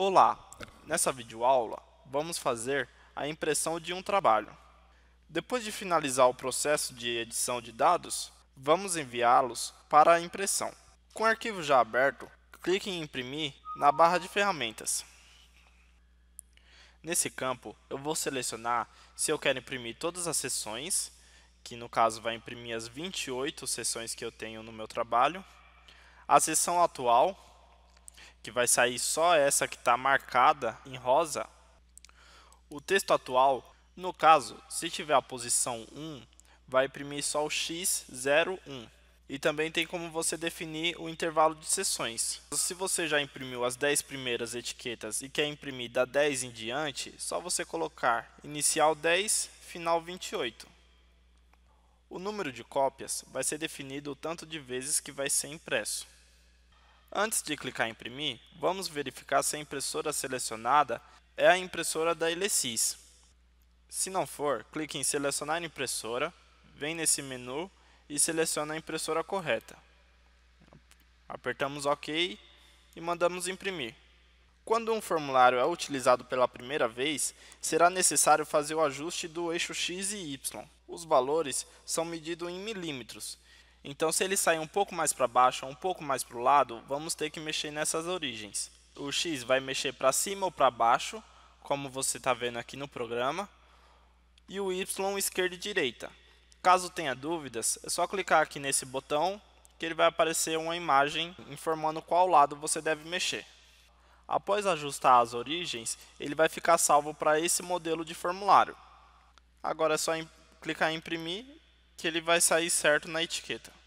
Olá! Nessa videoaula, vamos fazer a impressão de um trabalho. Depois de finalizar o processo de edição de dados, vamos enviá-los para a impressão. Com o arquivo já aberto, clique em Imprimir na barra de ferramentas. Nesse campo, eu vou selecionar se eu quero imprimir todas as seções, que no caso vai imprimir as 28 seções que eu tenho no meu trabalho, a seção atual, que vai sair só essa que está marcada em rosa, o texto atual, no caso, se tiver a posição 1, vai imprimir só o x01. E também tem como você definir o intervalo de sessões. Se você já imprimiu as 10 primeiras etiquetas e quer imprimir da 10 em diante, só você colocar inicial 10, final 28. O número de cópias vai ser definido o tanto de vezes que vai ser impresso. Antes de clicar em imprimir, vamos verificar se a impressora selecionada é a impressora da Elecis. Se não for, clique em selecionar impressora, vem nesse menu e seleciona a impressora correta. Apertamos OK e mandamos imprimir. Quando um formulário é utilizado pela primeira vez, será necessário fazer o ajuste do eixo X e Y. Os valores são medidos em milímetros então, se ele sair um pouco mais para baixo ou um pouco mais para o lado, vamos ter que mexer nessas origens. O x vai mexer para cima ou para baixo, como você está vendo aqui no programa, e o y esquerda e direita. Caso tenha dúvidas, é só clicar aqui nesse botão que ele vai aparecer uma imagem informando qual lado você deve mexer. Após ajustar as origens, ele vai ficar salvo para esse modelo de formulário. Agora é só clicar em imprimir que ele vai sair certo na etiqueta.